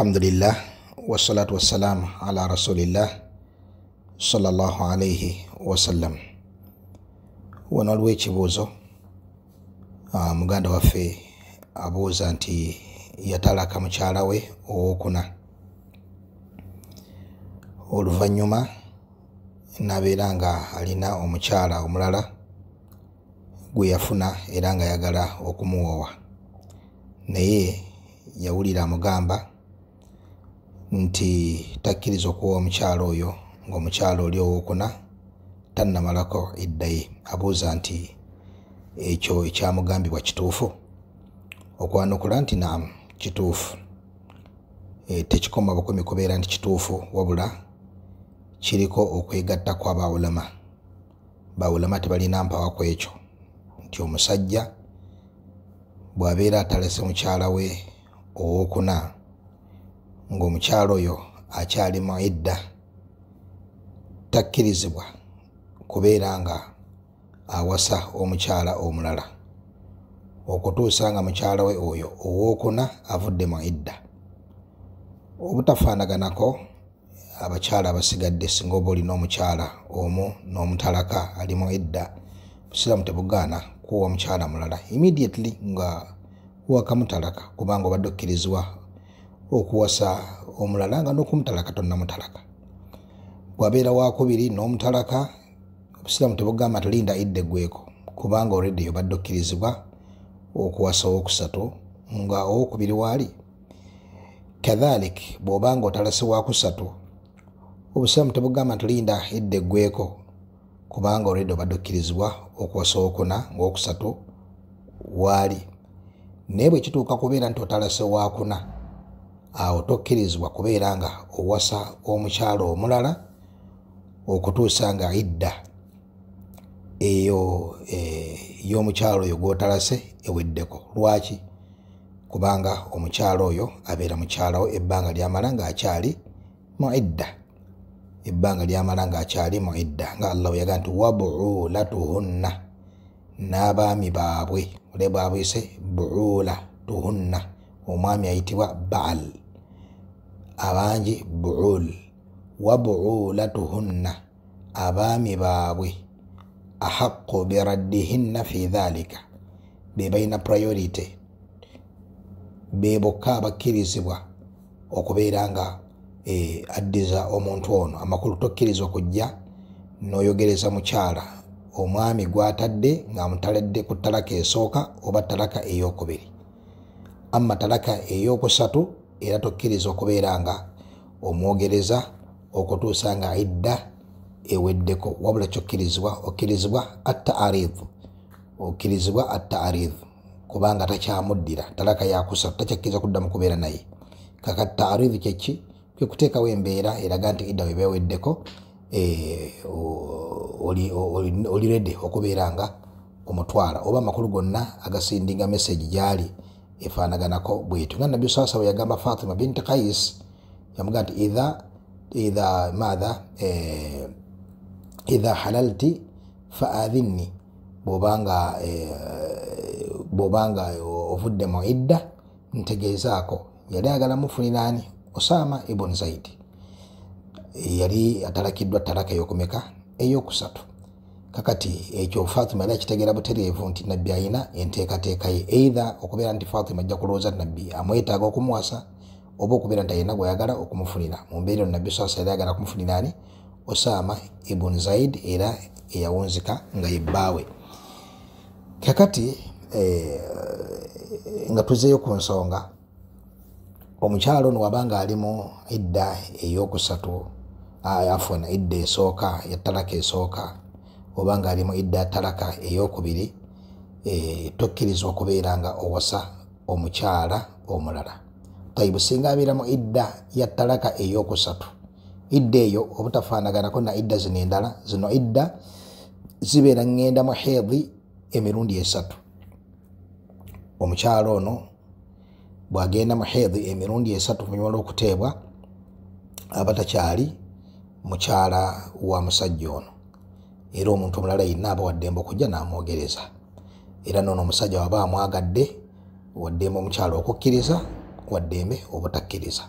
alhamdulillah wasalatu wasalam ala rasulillah sallallahu alaihi wasallam wano waliwo ekibuuzo ah, muganda waffe abuuza nti yatalaka mukyala we owookuna oluvanyuma nabeera nga alina omukyala omulala gwe yafuna era nga ayagala okumuwowa naye yawulira amugamba nti takkiriza okuwa omukyalo oyo ngaomukyalo oli owokuna tannamalako eddaye abuuza nti ekyo ekyamugambibwa kituufu okwanukula nti nam kituufu e, tekikoma bukumi kubeera nti kituufu wabula kiriko okwegattaku abaulama baulama tebalina mpawa ku ekyo nti omusajja bwabeera atalese mukyala we owokuna ng'omukyalo oyo akyalimu edda takkirizibwa kubeera nga awasa omukyala omulala okutuusa nga mukyala we oyo owookuna avudde mu edda obutafaanaganako abakyala abasigadde singa oba olina omukyala omu n'omutalaka alimu edda busiramu tebugaana kuwa omukyala mulala immediately nga wakamutalaka kubanga obadde okkirizibwa okuwasa omulala nga nokumutalaka tonna mutalaka bwabeera wakubiri nomutalaka obusiramu tebugamba tulinda idde gweko kubanga oredi obadde okkirizibwa okuwasa owokusatu nga owokubiri waali kathalik bwobanga otalase wakusatu obusiramu tebugamba tulinda idde gweko kubanga oredi obadde okkirizibwa okuwasa owokuna nga owokusatu waali naye bwekituuka kubeera nti otalase wakuna awo tokkirizibwa kubeera nga owasa omukyalo omulala okutuusa nga idda eyo eh, yomukyalo oyo gwotalase eweddeko lwaki kubanga omukyalo oyo abeera mukyalawo ebbanga lyamala ngaakyali mu idda ebbanga lyamala ngaakyali mu idda nga allah weyaga nti wabuulatuhunna n'abaami baabwe ole bwabwise buula tuhunna omwami ayitibwa baal abangi buul wa buulatuhunna abaami baabwe ahaqu biraddihinna fi dhalika be balina prayority be bokka abakkirizibwa okubeera nga eh, addiza omuntu ono amakulu tokkiriza okujja noyogereza mukyala omwami gwatadde ngaamutaladde ku talaka esooka oba talaka eyokubiri ama talaka eyokusatu era tokkiriza okubeera nga omwogereza okutuusa nga edda eweddeko wabula kyokkirizibwa okkirizibwa attaarid okkirizibwa attaarid kubanga takyamuddira talaka yakusa takyakkiriza kuddamu kubeera naye kaka taarid kyeki kwekuteekawo embeera eraga nti edda weba eweddeko eh, oli redi okubeera nga omutwala oba amakulu gonna agasindinga meseji gyali efanaganako bwetu nga nabi saa sawe yagamba fatima bint kais yamuga nti ia ia matha eh, iha halalti faadhinni bobanga eh, bobanga ovudde mu idda ntegezaako yali agala mufuniraani osama ibun zaidi yali atalakiddwa talaka eyokumeka eyokusatu kakati ekyo eh, fatima era kitegeera butereevu nti nabbi ayina enteekateeka ye eitha okubeera nti fatima ajja kulowooza nabbi amwetaaga okumuwasa oba okubeera nti ayina gweyagala okumufunira mumbeera ono nabbi saa yali agala kumufunira ani osaama ibun zaid era eyawunzika nga yebbaawe kakati eh, nga tuzeeyo ku nsonga omukyalo ono wabanga alimu edda eyokusatu ah, afuna edda esooka yatalaka esooka oba ngaali mu idda talaka eyokubiri eh, tokkirizwa kubeera nga owasa omukyala omulala taibu singa abeera mu idda ya talaka eyokusatu idda eyo obutafaanaganako na idda zino endala zino idda zibeera ngenda mu heedhi emirundi esatu omukyalo ono bwagenda mu heedhi emirundi esatu kunyumala okuteebwa aba takyali mukyala wa musajja ono era omuntu omulala yenna aba waddembe okujja n'amwogereza era noono omusajja waba amwagadde waddembe omukyalo okukkiriza waddembe obutakkiriza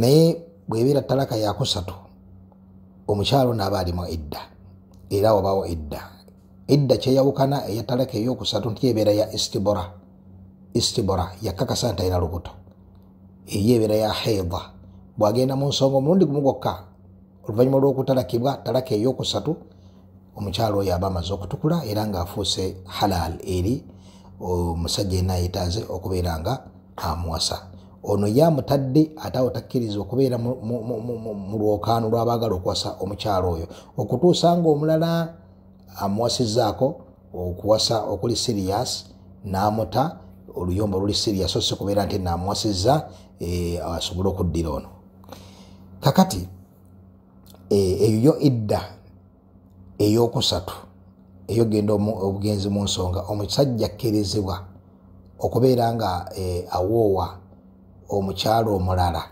naye bwebeera talaka yakusatu omukyalo naaba alimu edda era wabawo edda edda kyeyawukana eya talaka eyokusatu nti ebeera ya istibora istibora yakkakasa nti alina lubuto eyo ebeera ya heidha bwagenda mu nsonga omulundi gumu gwokka oluvanyuma lwokutalakibwa talaka eyokusatu omukyalo oyo aba amaze okutukula era ngaafuuse halal eri omusajja yena yetaze okubeera nga amuwasa ono yamutadde ate awo takkiriza okubeera mu lwokaano lwabaagala okuwasa omukyalo oyo okutuusa nga omulala amuwasizaako okuwasa okuli sirias namuta oluyombo oluli sirias osi kubeera nti namuwasiza eh, asobole okuddira ono kakati Eh, eyo yo edda eyokusatu eyogenda obugenzi mu nsonga omusajja kkerezebwa okubeera nga eh, awoowa omukyalo omulala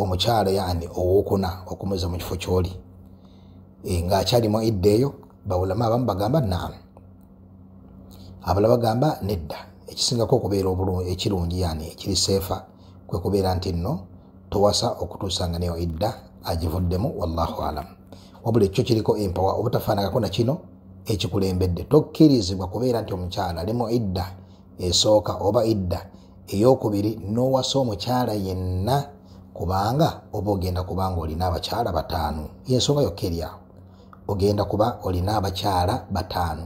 omukyalo yani owokuna okumuza mu kifo kyoli eh, ngaakyalimu edda eyo baulama abamu bagamba naam abala bagamba nedda ekisingako okubeera ekirungi yani ekiri seefa kwekubeera nti nno towasa okutuusa nga nayo edda agivuddemu wallahu alam wabula ekyo kiriko empawa obutafaanagako nakino ekikulembedde tokkirizibwa kubeera nti omukyala alimu idda esooka oba idda eyokubiri nowasa omukyala yenna kubanga oba ogenda kubanga olina abakyala bataano yensonga yokka eryawo ogenda kuba olina abakyala bataano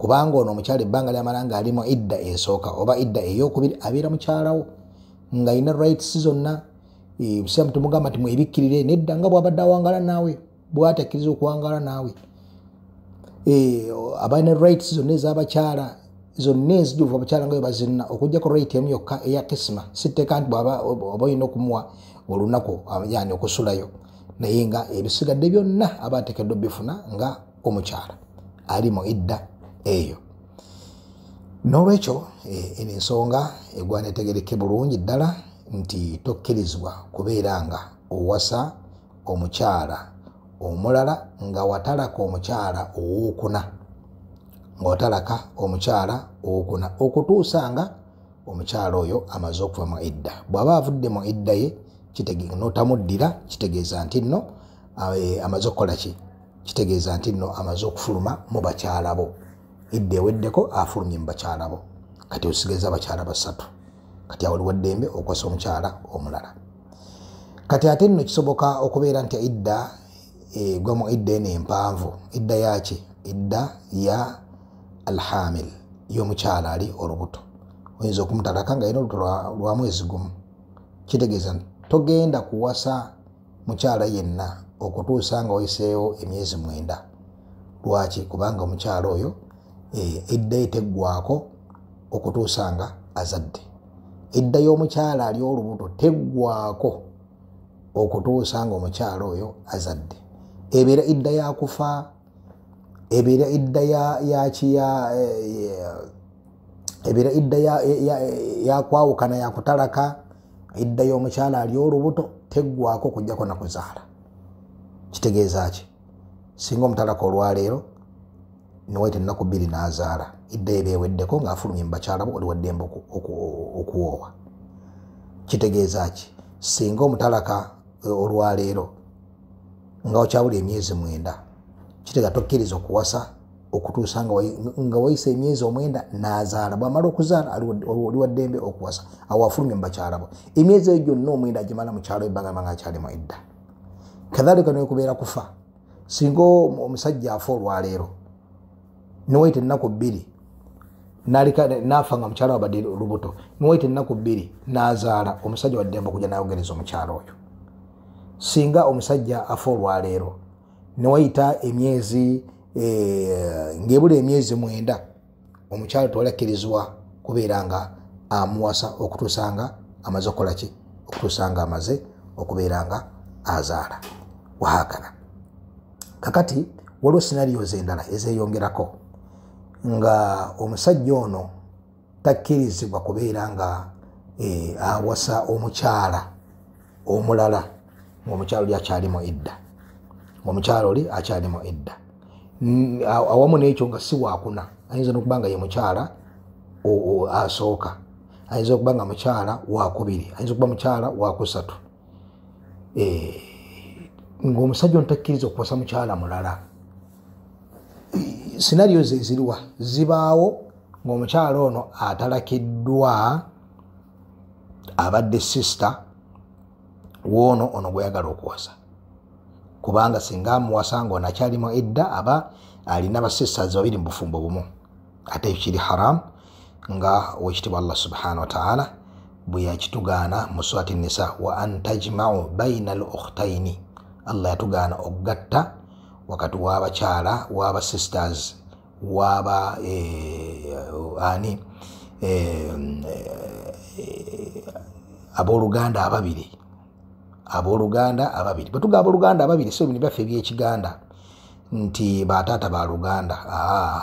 kubanga ono omukyala ebbanga lyamala nga alimu idda esooka oba idda eyokubiri abeera mukyalawo ngaayina rights zonna obusiramu eh, tumugamba nti mwebikkirire nedda nga bwabadde awangala naawe bwatakkiriza okuwangala naawe eh, abaina rights zonna ezabakyala zonna enzijuvu abakyala nga webazirina okujjako rit emu yokka eya kisima siteeka nti oba olina okumuwa olunaku ah, yani okusulayo naye nga ebisigadde byonna aba atekeddwa obifuna nga omukyala ali mu idda eyo nolwekyo eh, eno ensonga egwanetegereke bulungi ddala nti tokkirizibwa kubeera nga owasa omukyala omulala nga watalaka omukyala owookuna ngaotalaka omukyala owookuna okutuusa nga omukyala oyo amaze okuva mu idda bw'aba avudde mu idda ye notamuddira kitegeeza nti nno amaze okukola ki kitegeeza nti nno amaze okufuluma mu bakyalabo idda eweddeko afulumye mu bakyalabo kati osigeza bakyala basatu kati awo liwaddembe okukosa omukyala omulala kati ate nno kisoboka okubeera nti edda egwamu edda eno empanvu edda yaki edda ya alhamil yomukyala ali olubuto oyinza okumutalaka nga yina olubuto lwa mwezi gumu kitegeeza nti togenda kuwasa mukyala yenna okutuusa nga oyiseewo emyezi mwenda lwaki kubanga omukyala oyo e, edda eteggwaako okutuusa nga azadde edda y'omukyala ali olubuto teggwaako okutuusa nga omukyala oyo azadde ebeera edda yakufa ebeera edda eh, ebeera edda yakwawukana yakutalaka edda y'omukyala ali olubuto teggwaako kujjako nakuzaala kitegeeza ki singa omutalaka olwaleero niwaite nnaku bbiri nazaala ebbeeba eweddeko ngaafulumye mubakyalabo oli wadde mba okuwoowa kitegeeza ki singa omutalaka e, olwaleero nga okyabula emyezi mwenda kitega tokkiriza okuwasa okutuusa nga wayise emyezi omwenda nazaala bwamala okuzaala oli waddembe okuwasa awafulumye mubakyalabo emyezi eyo gyonna omwenda gimala mukyalo ebbagamba nga akyalimu edda kadhalika nkubeera kufa singa omusajja afa olwaleero niwaite enaku bbiri nalinafanga mukyalo wabadde lubuto niwaite enaku bbiri nazaala omusajja waddemba okuja nayogereza omukyalo oyo singa omusajja afa olwaleero newaita emyezi eh, ngebula emyezi mwenda omukyalo tewalakkirizwa kubeera nga amuwasa okutuusa nga amaze okukolaki okutuusa nga amaze okubeera nga azaala wahakana kakati waliwo senariyos endala ezeyongerako nga omusajja ono takkirizibwa kubeera nga eh, awasa omukyala omulala ngaomukyalo oli akyalimu edda ngaomukyalo oli akyalimu edda awamu nekyo nga si wakuna ayinza nokuba nga ye mukyala asooka ayinza okuba nga mukyala wakubiri ayinza okuba mukyala wakusatu eh, ngaomusajja ontakkiriza okuwasa mukyala mulala sinario zeziriwa zibaawo ngaomukyalo ono atalakiddwa abadde sisita woono ono gweyagala okuwasa kubanga singa amuwasa ngaonakyalimu edda aba alina basista zibabiri mubufumbo bumu ate ekiri haramu nga wekitibwa allah subhana wataala bweyakitugaana muswati nisa wa antajmau baina al okhtaini allah yatugaana okugatta wakati w'abakyala waba sisters waba eh, ani eh, aboluganda ababiri aboluganda ababiri bwetuga aboluganda ababiri so bino byaffe byekiganda nti bataata ba luganda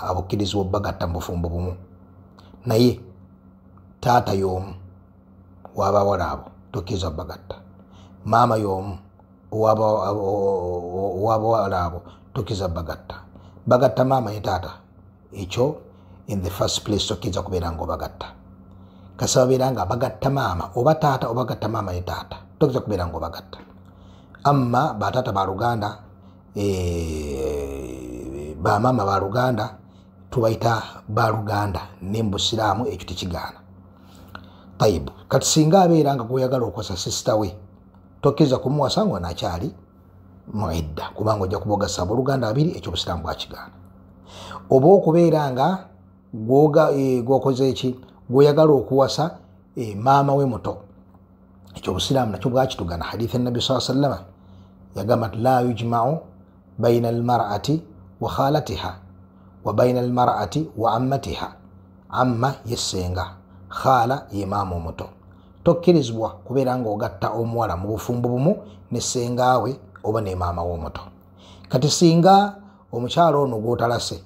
abukkirizibwa obbagatta mu bufumbo bumu naye taata y'omu waabawala abo tokkiriza obbagatta maama y'omu owabawala abo tokiza bagatta bagatta maama ne taata ekyo in the first place tokiza kubeera ngaobagatta kasa babeera nga bagatta maama oba taata obagatta maama ne taata tokiza kubeera ngaobagatta amma bataata baluganda eh, bamaama baluganda tubaita baluganda nembusiraamu ekyo tekigaana tayibu kati singa abeera nga goyagala okukosa sisita we tokkiriza kumuwasa nga nakyali mwedda kubanga ojja kubogasa booluganda abiri ekyobusiraamu bwakigaana oba okubeera nga e, gwokoze eki gwoyagala okuwasa e, maama we muto ekyobusiraamu nakyo bwakitugana hadithi enabi saa salama yagamba ti la yujmau baina almarati wa khalatiha wa baina almarati wa ammatiha amma yesenga khala ye maama omuto tokkirizibwa kubeera ngaogatta omuwala mu bufumbo bumu nesengaawe oba nemaama womuto kati singa omukyalo ono gwotalase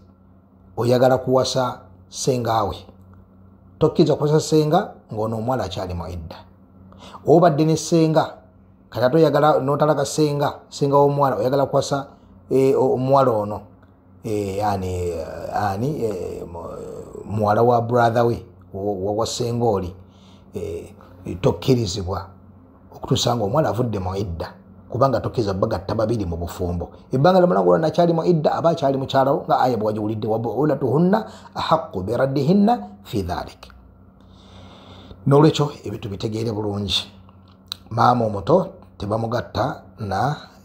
oyagala kuwasa sengaawe tokkiriza kuwasa senga ngaono omuwala akyalimu edda obadde nesenga kati ate oyagala notalaga senga senga womuwala oyagala kuwasa eh, omuwala ono eh, ani eh, muwala wa brathe we wawasenga oli tokkirizibwa okutuusa nga omwana avudde mu idda kubanga tokkiriza bagatta babiri mu bufumbo ebbanga lamulangula nakyali mu idda aba akyali mukyalawo nga aya bwagiwulidde wabulatuhunna ahaqu biraddihinna fi dhalik nolwekyo ebintu bitegeere bulungi maama omuto tebamugatta na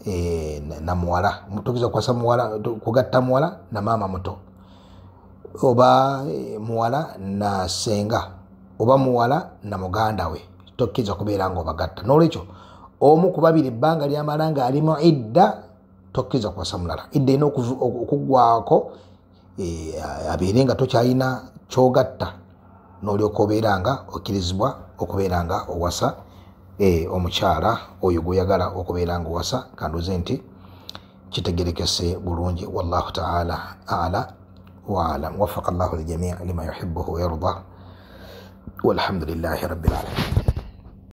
e, namuwala tokiza kukwasa muwala kugatta muwala na maama muto oba e, muwala nasenga oba muwala na muganda we tokkiriza kubeera ngaobagatta nolwekyo omu ku babiri ebbanga lyamala nga alimu idda tokkiriza kuwasa mulala idda ina okugwako eh, abeere nga tokyalina kyogatta nolyoka obeera nga okkirizibwa okubeera nga owasa eh, omukyala oyo gweoyagala okubeera nga owasa kanduze nti kitegerekese bulungi wallahu taala ala waalam wafaka llahu ljamia lima yuhibuhu wayarda walhamdulilahi rabilalamin